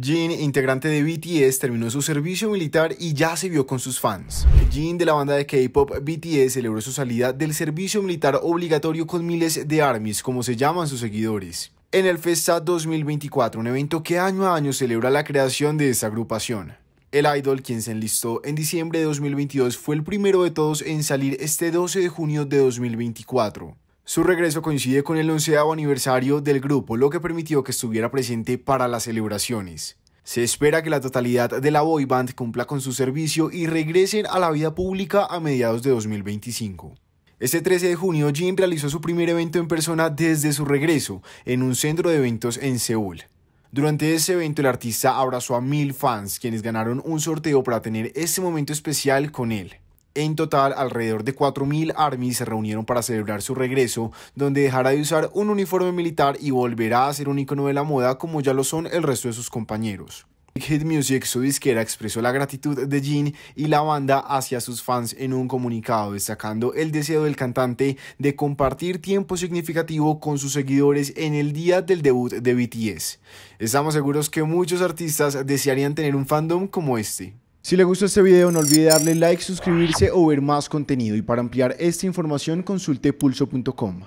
Jin, integrante de BTS, terminó su servicio militar y ya se vio con sus fans. Jin de la banda de K-pop BTS celebró su salida del servicio militar obligatorio con miles de armies, como se llaman sus seguidores. En el Festa 2024, un evento que año a año celebra la creación de esta agrupación. El idol, quien se enlistó en diciembre de 2022, fue el primero de todos en salir este 12 de junio de 2024. Su regreso coincide con el onceavo aniversario del grupo, lo que permitió que estuviera presente para las celebraciones. Se espera que la totalidad de la boy band cumpla con su servicio y regresen a la vida pública a mediados de 2025. Este 13 de junio, Jin realizó su primer evento en persona desde su regreso en un centro de eventos en Seúl. Durante ese evento, el artista abrazó a mil fans, quienes ganaron un sorteo para tener este momento especial con él. En total, alrededor de 4.000 ARMY se reunieron para celebrar su regreso, donde dejará de usar un uniforme militar y volverá a ser un icono de la moda como ya lo son el resto de sus compañeros. Big Hit Music, su disquera, expresó la gratitud de Jean y la banda hacia sus fans en un comunicado, destacando el deseo del cantante de compartir tiempo significativo con sus seguidores en el día del debut de BTS. Estamos seguros que muchos artistas desearían tener un fandom como este. Si le gustó este video no olvide darle like, suscribirse o ver más contenido y para ampliar esta información consulte pulso.com.